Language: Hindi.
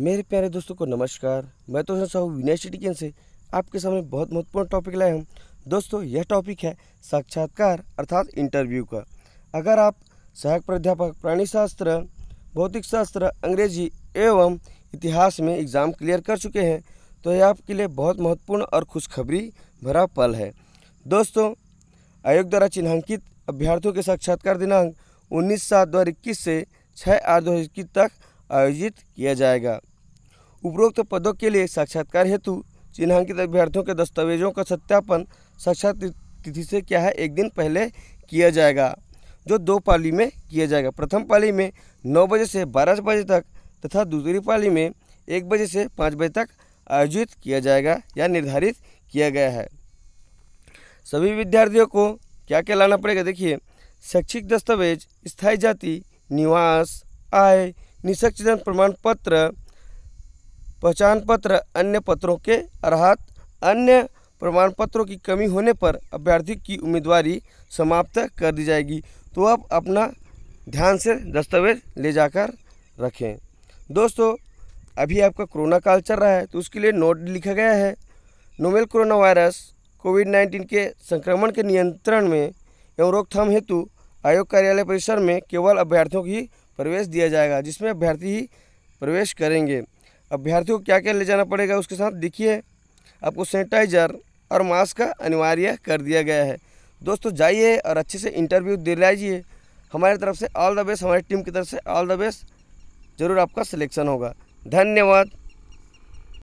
मेरे प्यारे दोस्तों को नमस्कार मैं तो हूँ साहू यूनिवर्सिटी से आपके सामने बहुत महत्वपूर्ण टॉपिक लाए हम दोस्तों यह टॉपिक है साक्षात्कार अर्थात इंटरव्यू का अगर आप सहायक प्राध्यापक प्राणीशास्त्र भौतिक शास्त्र अंग्रेजी एवं इतिहास में एग्ज़ाम क्लियर कर चुके हैं तो यह आपके लिए बहुत महत्वपूर्ण और खुशखबरी भरा पल है दोस्तों आयोग द्वारा चिन्हांकित अभ्यर्थियों के साक्षात्कार दिनांक उन्नीस सात दो से छः आठ दो तक आयोजित किया जाएगा उपरोक्त पदों के लिए साक्षात्कार हेतु चिन्हांकित अभ्यर्थियों के दस्तावेजों का सत्यापन साक्षात तिथि से क्या है एक दिन पहले किया जाएगा जो दो पाली में किया जाएगा प्रथम पाली में नौ बजे से बारह बजे तक तथा दूसरी पाली में एक बजे से पाँच बजे तक आयोजित किया जाएगा या निर्धारित किया गया है सभी विद्यार्थियों को क्या क्या लाना पड़ेगा देखिए शैक्षिक दस्तावेज स्थायी जाति निवास आय निशक्तजन प्रमाण पत्र पहचान पत्र अन्य पत्रों के अर्थात अन्य प्रमाण पत्रों की कमी होने पर अभ्यर्थी की उम्मीदवारी समाप्त कर दी जाएगी तो आप अपना ध्यान से दस्तावेज ले जाकर रखें दोस्तों अभी आपका कोरोना काल चल रहा है तो उसके लिए नोट लिखा गया है novel corona virus covid nineteen के संक्रमण के नियंत्रण में एवं रोकथाम हेतु आयोग कार्यालय परिसर में केवल अभ्यर्थियों की प्रवेश दिया जाएगा जिसमें अभ्यर्थी ही प्रवेश करेंगे अभ्यर्थियों को क्या क्या ले जाना पड़ेगा उसके साथ देखिए आपको सैनिटाइजर और मास्क का अनिवार्य कर दिया गया है दोस्तों जाइए और अच्छे से इंटरव्यू दिलाइए हमारे तरफ से ऑल द बेस्ट हमारी टीम की तरफ से ऑल द बेस्ट ज़रूर आपका सिलेक्शन होगा धन्यवाद